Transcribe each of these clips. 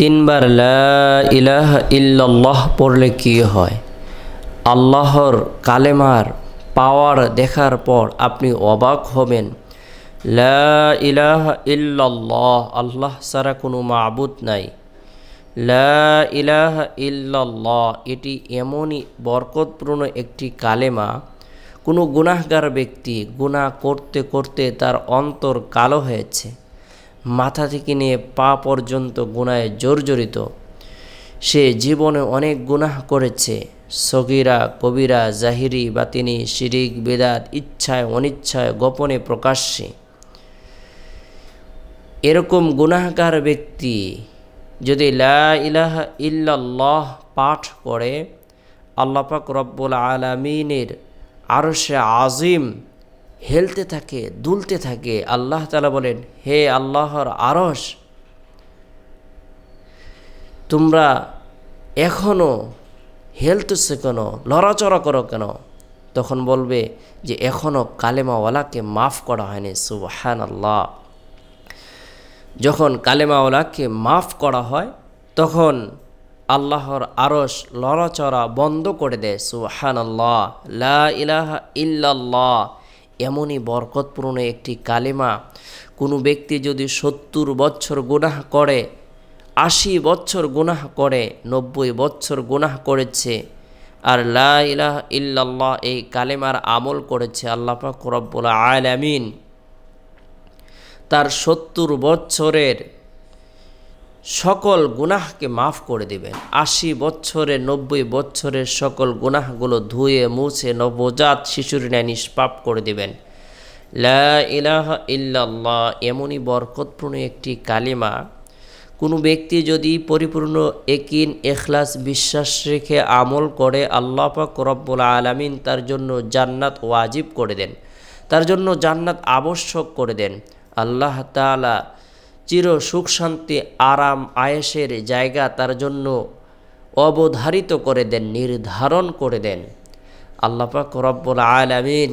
তিনবার ইলাহ ইল্লাল্লাহ পড়লে কী হয় আল্লাহর কালেমার পাওয়ার দেখার পর আপনি অবাক হবেন লা ইলাহ ইল্লাল্লাহ আল্লাহ ছাড়া কোনো মাবুদ নাই লা ইলাহ ইল্লাল্লাহ এটি এমনই বরকতপূর্ণ একটি কালেমা কোনো গুনাহগার ব্যক্তি গুনাহ করতে করতে তার অন্তর কালো হয়েছে মাথা থেকে নিয়ে পা পর্যন্ত গুণায় জর্জরিত সে জীবনে অনেক গুনাহ করেছে সগিরা কবিরা জাহিরি বাতিনি শিরিক বেদাত ইচ্ছায় অনিচ্ছায় গোপনে প্রকাশ্যে এরকম গুনাহকার ব্যক্তি যদি লা ইলাহা পাঠ করে আল্লাপাক রব্বুল আলমিনের সে আজিম হেলতে থাকে দুলতে থাকে আল্লাহ তালা বলেন হে আল্লাহর আরস তোমরা এখনও হেলতেছে কেন লড়াচড়া করো কেন তখন বলবে যে এখনও কালেমাওয়ালাকে মাফ করা হয়নি সুবাহান আল্লাহ যখন কালেমাওয়ালাকে মাফ করা হয় তখন আল্লাহর আরস লড়াচড়া বন্ধ করে দেয় সুবাহান আল্লাহ লাহ ইল্লাল্লাহ এমনই বরকতপূর্ণ একটি কালেমা কোনো ব্যক্তি যদি সত্তর বছর গুনাহ করে আশি বছর গুনাহ করে নব্বই বছর গুনাহ করেছে আর লা ইলাহ ইল্লাল্লাহ এই কালেমার আমল করেছে আল্লাপাক আল আমিন তার সত্তর বছরের সকল গুনাহকে মাফ করে দিবেন আশি বছরে নব্বই বছরের সকল গুনাহগুলো ধুয়ে মুছে নবজাত শিশুর ন্যায় নিষ্পাপ করে দিবেন লা ইলাহা ইল্লাল্লাহ এমনই বরকতপূর্ণ একটি কালিমা কোনো ব্যক্তি যদি পরিপূর্ণ একিন এখলাস বিশ্বাস রেখে আমল করে আল্লাহ পাক রব্বুল আলামিন তার জন্য জান্নাত ওয়াজিব করে দেন তার জন্য জান্নাত আবশ্যক করে দেন আল্লাহ তালা চির সুখ শান্তি আরাম আয়েসের জায়গা তার জন্য অবধারিত করে দেন নির্ধারণ করে দেন আল্লাপাক রব্বুল আলামিন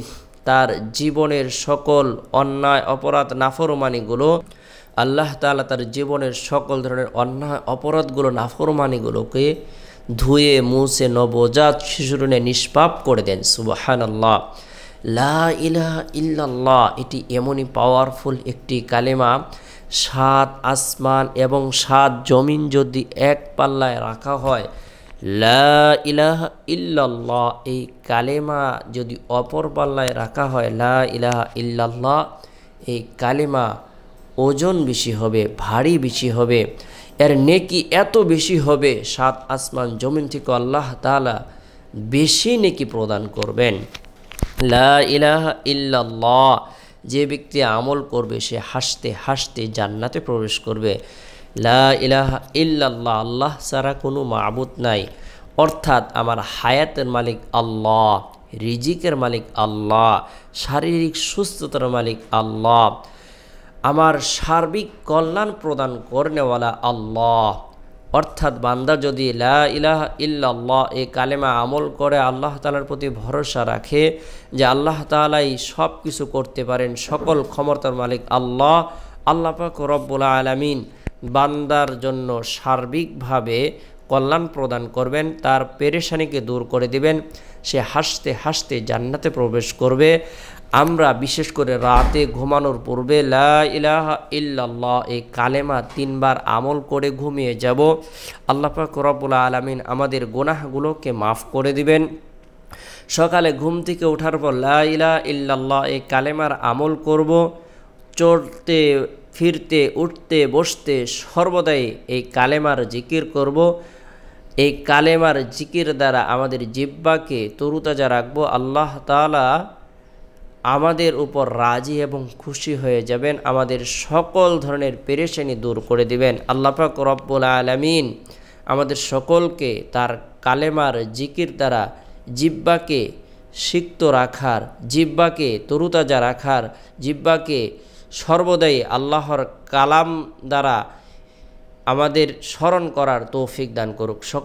তার জীবনের সকল অন্যায় অপরাধ নাফরমানিগুলো আল্লাহ তালা তার জীবনের সকল ধরনের অন্যায় অপরাধগুলো নাফরমানিগুলোকে ধুয়ে মুছে নবজাত শিশুরনে নিষ্পাপ করে দেন সুবাহান আল্লাহ লা ইলাহা ইল্লাল্লাহ এটি এমনই পাওয়ারফুল একটি কালেমা সাত আসমান এবং সাত জমিন যদি এক পাল্লায় রাখা হয় লা ইলাহ ইল্লাল্লাহ এই কালেমা যদি অপর পাল্লায় রাখা হয় লা ইলাহ ইল্লাল্লাহ এই কালেমা ওজন বেশি হবে ভারী বেশি হবে এর নেকি এত বেশি হবে সাত আসমান জমিন থেকে আল্লাহ তালা বেশি নেকি প্রদান করবেন লা ইল্লাল্লাহ যে ব্যক্তি আমল করবে সে হাসতে হাসতে জান্নাতে প্রবেশ করবে লা ইলাহ ইল্লাল্লাহ আল্লাহ ছাড়া কোনো মাবুত নাই অর্থাৎ আমার হায়াতের মালিক আল্লাহ রিজিকের মালিক আল্লাহ শারীরিক সুস্থতার মালিক আল্লাহ আমার সার্বিক কল্যাণ প্রদান করনেওয়ালা আল্লাহ অর্থাৎ বান্দা যদি লা ইলাহ ইল্লাল্লাহ এই কালেমা আমল করে আল্লাহ তালার প্রতি ভরসা রাখে যে আল্লাহ তালাই সব কিছু করতে পারেন সকল ক্ষমতার মালিক আল্লাহ আল্লাপাক রব্বুল আলমিন বান্দার জন্য সার্বিকভাবে কল্যাণ প্রদান করবেন তার পেরেশানিকে দূর করে দিবেন সে হাসতে হাসতে জান্নাতে প্রবেশ করবে আমরা বিশেষ করে রাতে ঘুমানোর পূর্বে লা ইলাহা ইল্লাল্লাহ এই কালেমা তিনবার আমল করে ঘুমিয়ে যাব আল্লাহ পাক আলমিন আমাদের গোনাহগুলোকে মাফ করে দিবেন সকালে ঘুম থেকে ওঠার পর লা ইলাহা ইল্লাল্লাহ এই কালেমার আমল করব চড়তে ফিরতে উঠতে বসতে সর্বদাই এই কালেমার জিকির করব এই কালেমার জিকির দ্বারা আমাদের জিব্বাকে তরুতাজা রাখবো আল্লাহ তালা আমাদের উপর রাজি এবং খুশি হয়ে যাবেন আমাদের সকল ধরনের পেরেশানি দূর করে দিবেন আল্লাপাক রব্বুল আলমিন আমাদের সকলকে তার কালেমার জিকির দ্বারা জিব্বাকে সিক্ত রাখার জিব্বাকে তরুতাজা রাখার জিব্বাকে সর্বদাই আল্লাহর কালাম দ্বারা আমাদের স্মরণ করার তৌফিক দান করুক